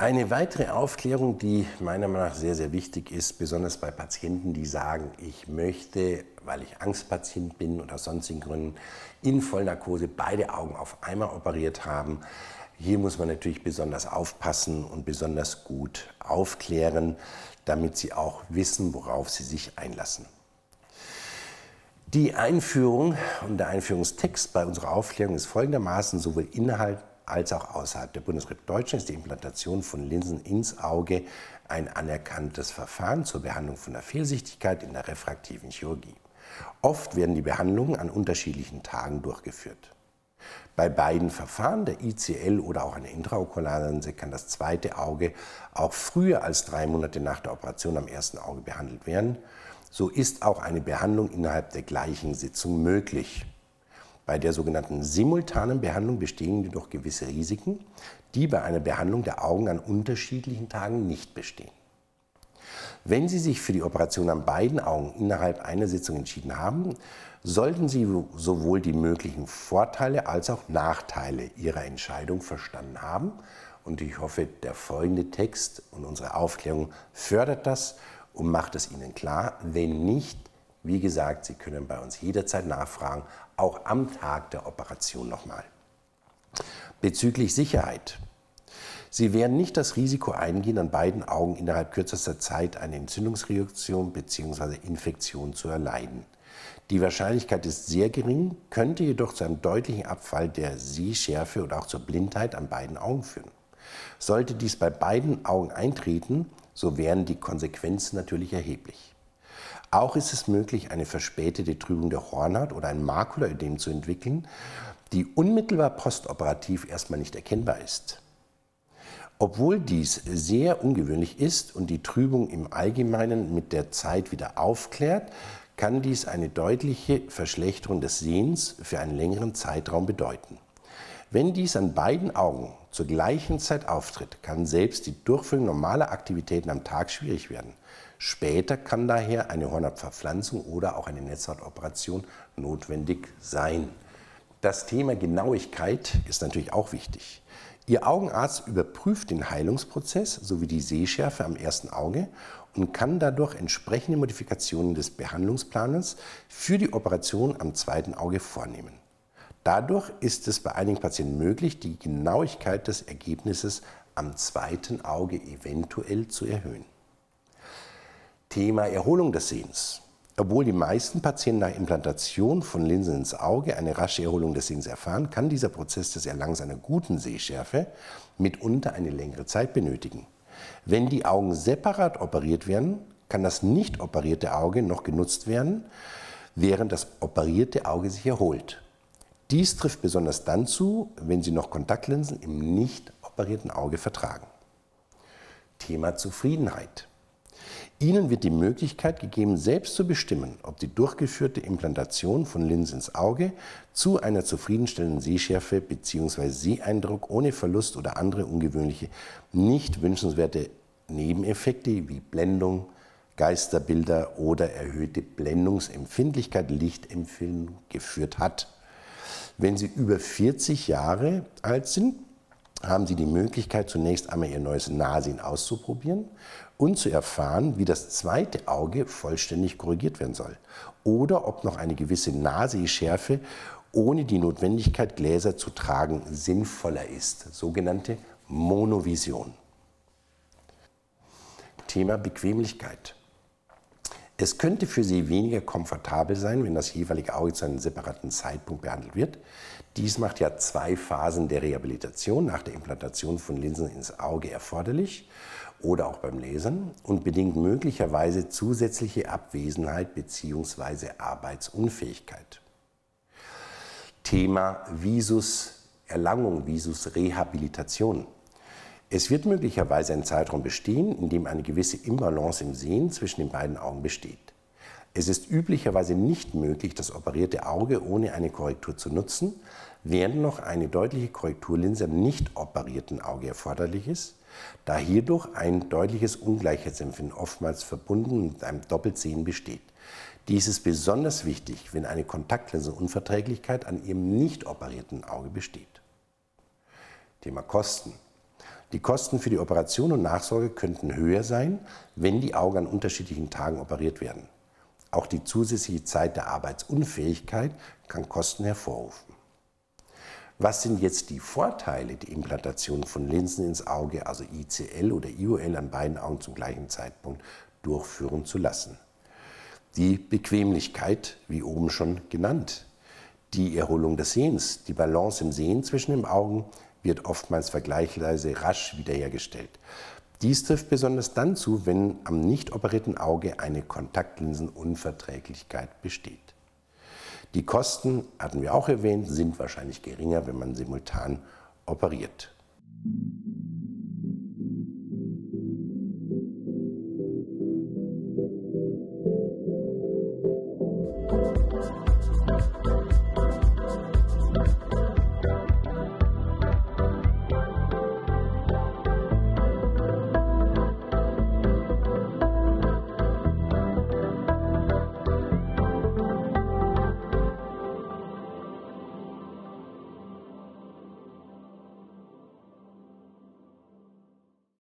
Eine weitere Aufklärung, die meiner Meinung nach sehr, sehr wichtig ist, besonders bei Patienten, die sagen, ich möchte, weil ich Angstpatient bin oder aus sonstigen Gründen, in Vollnarkose beide Augen auf einmal operiert haben. Hier muss man natürlich besonders aufpassen und besonders gut aufklären, damit sie auch wissen, worauf sie sich einlassen. Die Einführung und der Einführungstext bei unserer Aufklärung ist folgendermaßen sowohl Inhalt als auch außerhalb der Bundesrepublik Deutschland ist die Implantation von Linsen ins Auge ein anerkanntes Verfahren zur Behandlung von der Fehlsichtigkeit in der refraktiven Chirurgie. Oft werden die Behandlungen an unterschiedlichen Tagen durchgeführt. Bei beiden Verfahren, der ICL oder auch einer Intraokularlinse, kann das zweite Auge auch früher als drei Monate nach der Operation am ersten Auge behandelt werden. So ist auch eine Behandlung innerhalb der gleichen Sitzung möglich. Bei der sogenannten simultanen Behandlung bestehen jedoch gewisse Risiken, die bei einer Behandlung der Augen an unterschiedlichen Tagen nicht bestehen. Wenn Sie sich für die Operation an beiden Augen innerhalb einer Sitzung entschieden haben, sollten Sie sowohl die möglichen Vorteile als auch Nachteile Ihrer Entscheidung verstanden haben. Und ich hoffe, der folgende Text und unsere Aufklärung fördert das und macht es Ihnen klar. Wenn nicht, wie gesagt, Sie können bei uns jederzeit nachfragen, auch am Tag der Operation nochmal. Bezüglich Sicherheit. Sie werden nicht das Risiko eingehen, an beiden Augen innerhalb kürzester Zeit eine Entzündungsreaktion bzw. Infektion zu erleiden. Die Wahrscheinlichkeit ist sehr gering, könnte jedoch zu einem deutlichen Abfall der Sehschärfe und auch zur Blindheit an beiden Augen führen. Sollte dies bei beiden Augen eintreten, so wären die Konsequenzen natürlich erheblich. Auch ist es möglich, eine verspätete Trübung der Hornhaut oder ein Makulaödem zu entwickeln, die unmittelbar postoperativ erstmal nicht erkennbar ist. Obwohl dies sehr ungewöhnlich ist und die Trübung im Allgemeinen mit der Zeit wieder aufklärt, kann dies eine deutliche Verschlechterung des Sehens für einen längeren Zeitraum bedeuten. Wenn dies an beiden Augen zur gleichen Zeit auftritt, kann selbst die Durchführung normaler Aktivitäten am Tag schwierig werden. Später kann daher eine Hornhautverpflanzung oder auch eine Netzhautoperation notwendig sein. Das Thema Genauigkeit ist natürlich auch wichtig. Ihr Augenarzt überprüft den Heilungsprozess sowie die Sehschärfe am ersten Auge und kann dadurch entsprechende Modifikationen des Behandlungsplanes für die Operation am zweiten Auge vornehmen. Dadurch ist es bei einigen Patienten möglich, die Genauigkeit des Ergebnisses am zweiten Auge eventuell zu erhöhen. Thema Erholung des Sehens. Obwohl die meisten Patienten nach Implantation von Linsen ins Auge eine rasche Erholung des Sehens erfahren, kann dieser Prozess des Erlangens einer guten Sehschärfe mitunter eine längere Zeit benötigen. Wenn die Augen separat operiert werden, kann das nicht operierte Auge noch genutzt werden, während das operierte Auge sich erholt. Dies trifft besonders dann zu, wenn Sie noch Kontaktlinsen im nicht operierten Auge vertragen. Thema Zufriedenheit. Ihnen wird die Möglichkeit gegeben, selbst zu bestimmen, ob die durchgeführte Implantation von Linsen ins Auge zu einer zufriedenstellenden Sehschärfe bzw. Seeeindruck ohne Verlust oder andere ungewöhnliche, nicht wünschenswerte Nebeneffekte wie Blendung, Geisterbilder oder erhöhte Blendungsempfindlichkeit, Lichtempfindung geführt hat. Wenn Sie über 40 Jahre alt sind, haben Sie die Möglichkeit, zunächst einmal Ihr neues Nasien auszuprobieren und zu erfahren, wie das zweite Auge vollständig korrigiert werden soll oder ob noch eine gewisse Nasenschärfe ohne die Notwendigkeit, Gläser zu tragen, sinnvoller ist. Sogenannte Monovision. Thema Bequemlichkeit. Es könnte für Sie weniger komfortabel sein, wenn das jeweilige Auge zu einem separaten Zeitpunkt behandelt wird. Dies macht ja zwei Phasen der Rehabilitation nach der Implantation von Linsen ins Auge erforderlich oder auch beim Lasern und bedingt möglicherweise zusätzliche Abwesenheit bzw. Arbeitsunfähigkeit. Thema Visus Erlangung, Visus Rehabilitation. Es wird möglicherweise ein Zeitraum bestehen, in dem eine gewisse Imbalance im Sehen zwischen den beiden Augen besteht. Es ist üblicherweise nicht möglich, das operierte Auge ohne eine Korrektur zu nutzen, während noch eine deutliche Korrekturlinse am nicht operierten Auge erforderlich ist, da hierdurch ein deutliches Ungleichheitsempfinden oftmals verbunden mit einem Doppelsehen besteht. Dies ist besonders wichtig, wenn eine Kontaktlinsenunverträglichkeit an ihrem nicht operierten Auge besteht. Thema Kosten. Die Kosten für die Operation und Nachsorge könnten höher sein, wenn die Augen an unterschiedlichen Tagen operiert werden. Auch die zusätzliche Zeit der Arbeitsunfähigkeit kann Kosten hervorrufen. Was sind jetzt die Vorteile die Implantation von Linsen ins Auge, also ICL oder IOL an beiden Augen zum gleichen Zeitpunkt durchführen zu lassen? Die Bequemlichkeit, wie oben schon genannt, die Erholung des Sehens, die Balance im Sehen zwischen den Augen, wird oftmals vergleichsweise rasch wiederhergestellt. Dies trifft besonders dann zu, wenn am nicht operierten Auge eine Kontaktlinsenunverträglichkeit besteht. Die Kosten, hatten wir auch erwähnt, sind wahrscheinlich geringer, wenn man simultan operiert.